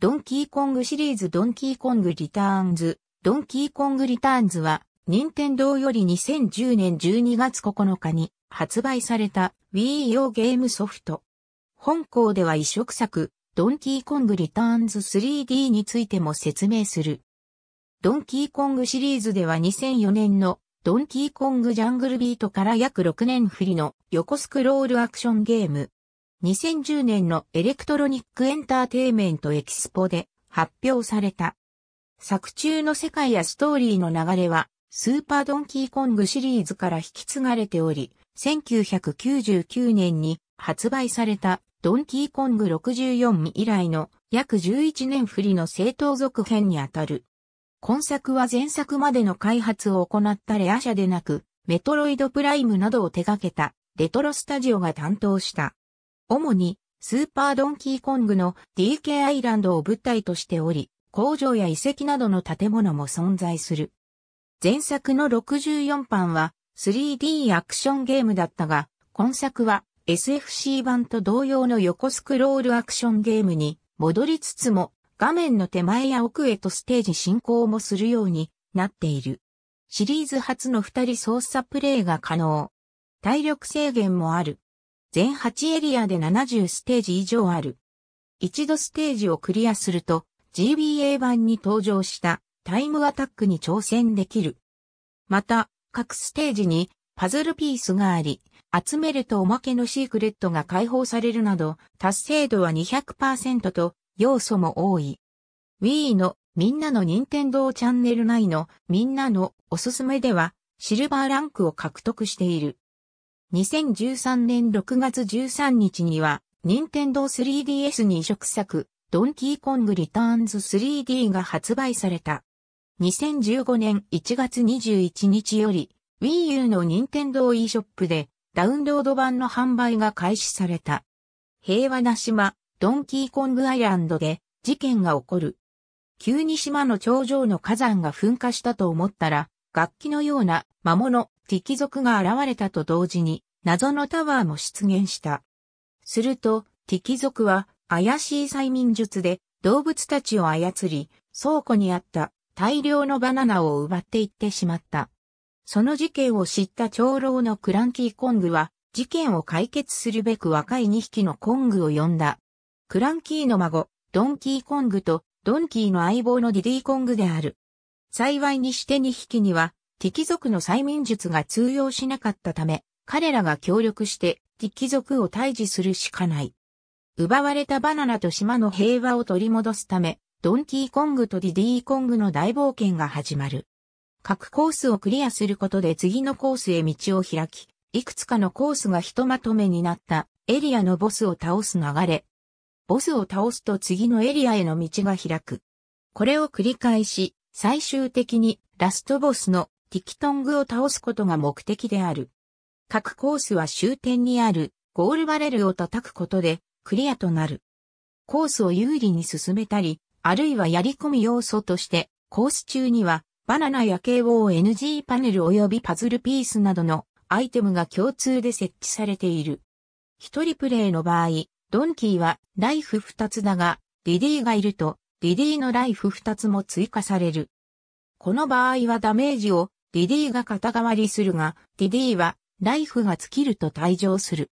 ドンキーコングシリーズドンキーコングリターンズ、ドンキーコングリターンズは、任天堂より2010年12月9日に発売された Wii 用ゲームソフト。本校では移植作、ドンキーコングリターンズ 3D についても説明する。ドンキーコングシリーズでは2004年のドンキーコングジャングルビートから約6年振りの横スクロールアクションゲーム2010年のエレクトロニックエンターテイメントエキスポで発表された。作中の世界やストーリーの流れは、スーパードンキーコングシリーズから引き継がれており、1999年に発売されたドンキーコング64以来の約11年振りの正当続編にあたる。今作は前作までの開発を行ったレア社でなく、メトロイドプライムなどを手掛けたレトロスタジオが担当した。主にスーパードンキーコングの DK アイランドを舞台としており、工場や遺跡などの建物も存在する。前作の64版は 3D アクションゲームだったが、今作は SFC 版と同様の横スクロールアクションゲームに戻りつつも画面の手前や奥へとステージ進行もするようになっている。シリーズ初の二人操作プレイが可能。体力制限もある。全8エリアで70ステージ以上ある。一度ステージをクリアすると GBA 版に登場したタイムアタックに挑戦できる。また、各ステージにパズルピースがあり、集めるとおまけのシークレットが解放されるなど、達成度は200%と要素も多い。Wii のみんなの任天堂チャンネル内のみんなのおすすめではシルバーランクを獲得している。2013年6月13日には、任天堂 3DS に移植作、ドンキーコングリターンズ 3D が発売された。2015年1月21日より、Wii U の任天堂 e ショップで、ダウンロード版の販売が開始された。平和な島、ドンキーコングアイランドで、事件が起こる。急に島の頂上の火山が噴火したと思ったら、楽器のような魔物、敵族が現れたと同時に、謎のタワーも出現した。すると、敵族は、怪しい催眠術で、動物たちを操り、倉庫にあった大量のバナナを奪っていってしまった。その事件を知った長老のクランキーコングは、事件を解決するべく若い2匹のコングを呼んだ。クランキーの孫、ドンキーコングと、ドンキーの相棒のディディーコングである。幸いにして2匹には、敵族の催眠術が通用しなかったため、彼らが協力して敵族を退治するしかない。奪われたバナナと島の平和を取り戻すため、ドンキーコングとディディーコングの大冒険が始まる。各コースをクリアすることで次のコースへ道を開き、いくつかのコースがひとまとめになったエリアのボスを倒す流れ。ボスを倒すと次のエリアへの道が開く。これを繰り返し、最終的にラストボスのティキトングを倒すことが目的である。各コースは終点にあるゴールバレルを叩くことでクリアとなる。コースを有利に進めたり、あるいはやり込み要素としてコース中にはバナナや KONG パネル及びパズルピースなどのアイテムが共通で設置されている。一人プレイの場合、ドンキーはライフ二つだが、リディーがいると、リディーのライフ二つも追加される。この場合はダメージをディディが肩代わりするが、ディディはライフが尽きると退場する。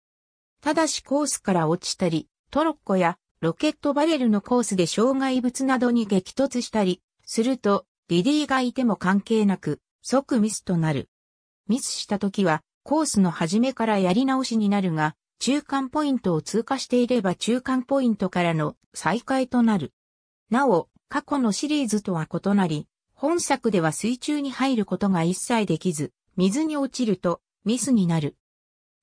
ただしコースから落ちたり、トロッコやロケットバレルのコースで障害物などに激突したり、すると、ディディがいても関係なく、即ミスとなる。ミスした時は、コースの始めからやり直しになるが、中間ポイントを通過していれば中間ポイントからの再開となる。なお、過去のシリーズとは異なり、本作では水中に入ることが一切できず、水に落ちるとミスになる。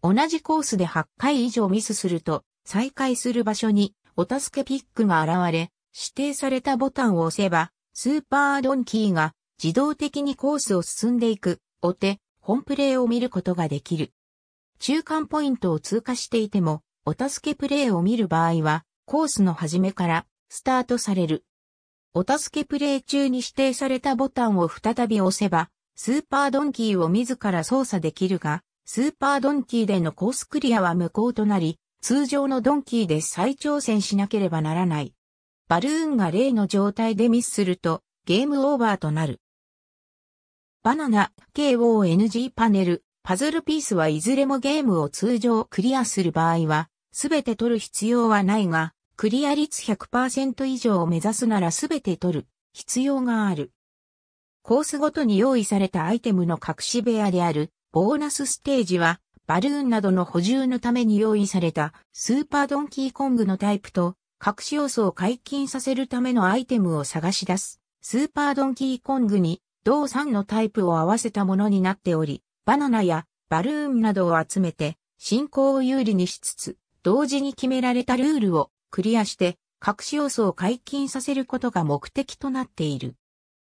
同じコースで8回以上ミスすると、再開する場所にお助けピックが現れ、指定されたボタンを押せば、スーパードンキーが自動的にコースを進んでいく、お手、本プレイを見ることができる。中間ポイントを通過していても、お助けプレイを見る場合は、コースの始めからスタートされる。お助けプレイ中に指定されたボタンを再び押せば、スーパードンキーを自ら操作できるが、スーパードンキーでのコースクリアは無効となり、通常のドンキーで再挑戦しなければならない。バルーンが例の状態でミスすると、ゲームオーバーとなる。バナナ、KONG パネル、パズルピースはいずれもゲームを通常クリアする場合は、すべて取る必要はないが、クリア率100%以上を目指すならすべて取る必要がある。コースごとに用意されたアイテムの隠し部屋であるボーナスステージはバルーンなどの補充のために用意されたスーパードンキーコングのタイプと隠し要素を解禁させるためのアイテムを探し出すスーパードンキーコングに同3のタイプを合わせたものになっておりバナナやバルーンなどを集めて進行を有利にしつつ同時に決められたルールをクリアして、隠し要素を解禁させることが目的となっている。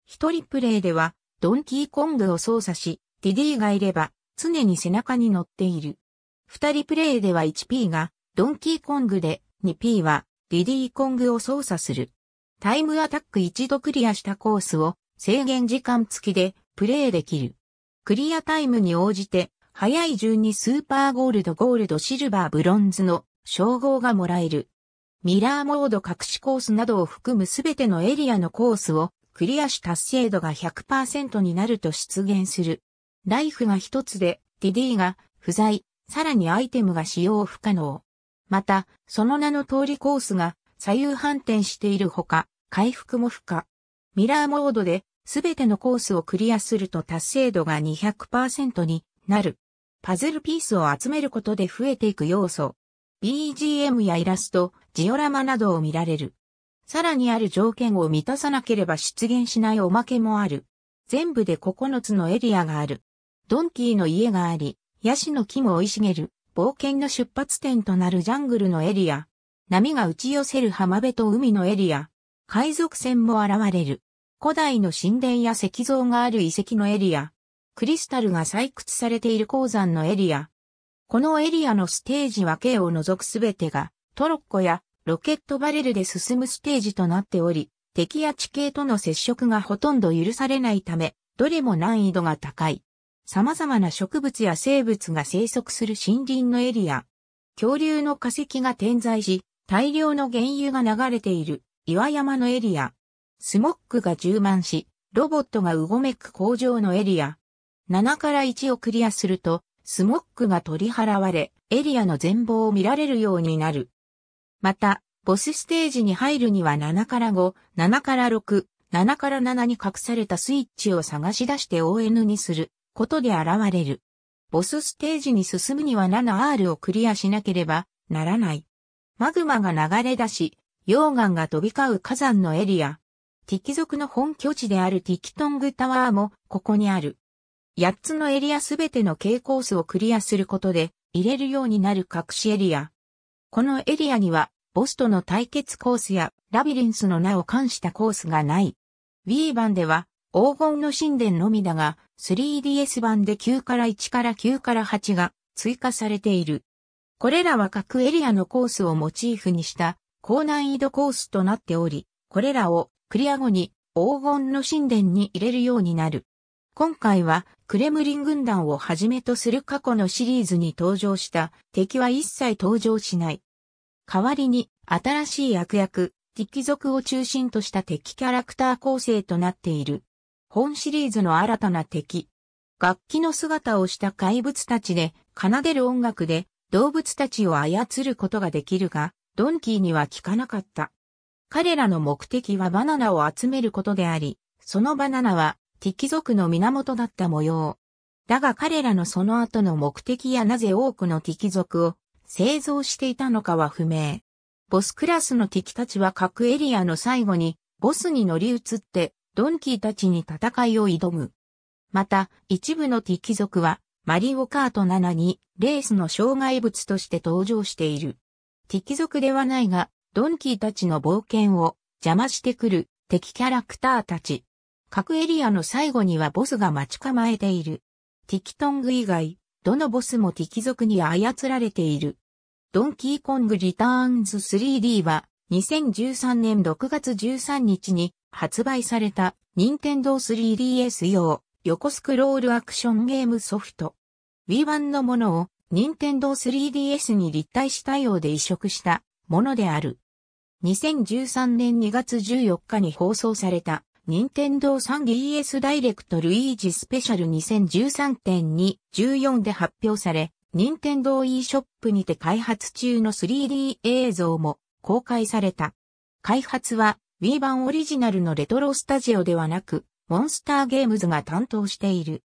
一人プレイでは、ドンキーコングを操作し、ディディがいれば、常に背中に乗っている。二人プレイでは 1P が、ドンキーコングで、2P は、ディディコングを操作する。タイムアタック一度クリアしたコースを、制限時間付きで、プレイできる。クリアタイムに応じて、早い順にスーパーゴールド、ゴールド、シルバー、ブロンズの称号がもらえる。ミラーモード隠しコースなどを含むすべてのエリアのコースをクリアし達成度が100%になると出現する。ライフが一つで、DD が不在、さらにアイテムが使用不可能。また、その名の通りコースが左右反転しているほか、回復も不可。ミラーモードで、すべてのコースをクリアすると達成度が200%になる。パズルピースを集めることで増えていく要素。BGM やイラスト、ジオラマなどを見られる。さらにある条件を満たさなければ出現しないおまけもある。全部で9つのエリアがある。ドンキーの家があり、ヤシの木も生い茂る、冒険の出発点となるジャングルのエリア。波が打ち寄せる浜辺と海のエリア。海賊船も現れる。古代の神殿や石像がある遺跡のエリア。クリスタルが採掘されている鉱山のエリア。このエリアのステージはけを除くすべてがトロッコやロケットバレルで進むステージとなっており、敵や地形との接触がほとんど許されないため、どれも難易度が高い。様々な植物や生物が生息する森林のエリア。恐竜の化石が点在し、大量の原油が流れている岩山のエリア。スモックが充満し、ロボットがうごめく工場のエリア。7から1をクリアすると、スモックが取り払われ、エリアの全貌を見られるようになる。また、ボスステージに入るには7から5、7から6、7から7に隠されたスイッチを探し出して ON にすることで現れる。ボスステージに進むには 7R をクリアしなければならない。マグマが流れ出し、溶岩が飛び交う火山のエリア。敵族の本拠地であるティキトングタワーもここにある。8つのエリアすべての K コースをクリアすることで入れるようになる隠しエリア。このエリアには、ボスとの対決コースやラビリンスの名を冠したコースがない。Wii 版では黄金の神殿のみだが 3DS 版で9から1から9から8が追加されている。これらは各エリアのコースをモチーフにした高難易度コースとなっており、これらをクリア後に黄金の神殿に入れるようになる。今回はクレムリン軍団をはじめとする過去のシリーズに登場した敵は一切登場しない。代わりに新しい悪役、敵族を中心とした敵キャラクター構成となっている。本シリーズの新たな敵。楽器の姿をした怪物たちで奏でる音楽で動物たちを操ることができるが、ドンキーには効かなかった。彼らの目的はバナナを集めることであり、そのバナナは敵族の源だった模様。だが彼らのその後の目的やなぜ多くの敵族を製造していたのかは不明。ボスクラスの敵たちは各エリアの最後にボスに乗り移ってドンキーたちに戦いを挑む。また、一部の敵族はマリオカート7にレースの障害物として登場している。敵族ではないが、ドンキーたちの冒険を邪魔してくる敵キャラクターたち。各エリアの最後にはボスが待ち構えている。ティキトング以外、どのボスもティキ族に操られている。ドンキーコングリターンズ 3D は2013年6月13日に発売された任天堂 3DS 用横スクロールアクションゲームソフト。Wii 版のものを任天堂 3DS に立体た対応で移植したものである。2013年2月14日に放送された任天堂 3DS ダイレクトルイージスペシャル2013.2、14で発表され、任天堂 e ショップにて開発中の 3D 映像も公開された。開発は Wii 版オリジナルのレトロスタジオではなく、モンスターゲームズが担当している。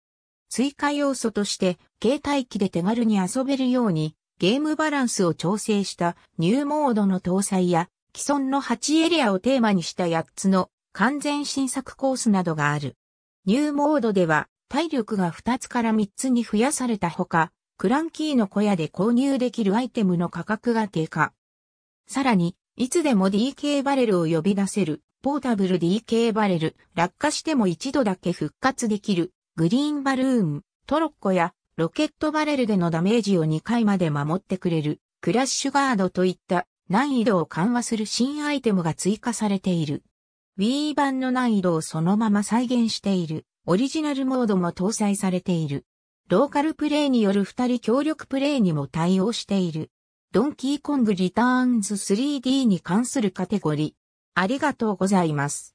追加要素として、携帯機で手軽に遊べるように、ゲームバランスを調整したニューモードの搭載や、既存の8エリアをテーマにした8つの完全新作コースなどがある。ニューモードでは体力が2つから3つに増やされたほか、クランキーの小屋で購入できるアイテムの価格が低下。さらに、いつでも DK バレルを呼び出せる、ポータブル DK バレル、落下しても一度だけ復活できる、グリーンバルーン、トロッコや、ロケットバレルでのダメージを2回まで守ってくれる、クラッシュガードといった難易度を緩和する新アイテムが追加されている。Wii 版の難易度をそのまま再現している。オリジナルモードも搭載されている。ローカルプレイによる二人協力プレイにも対応している。ドンキーコングリターンズ 3D に関するカテゴリー。ありがとうございます。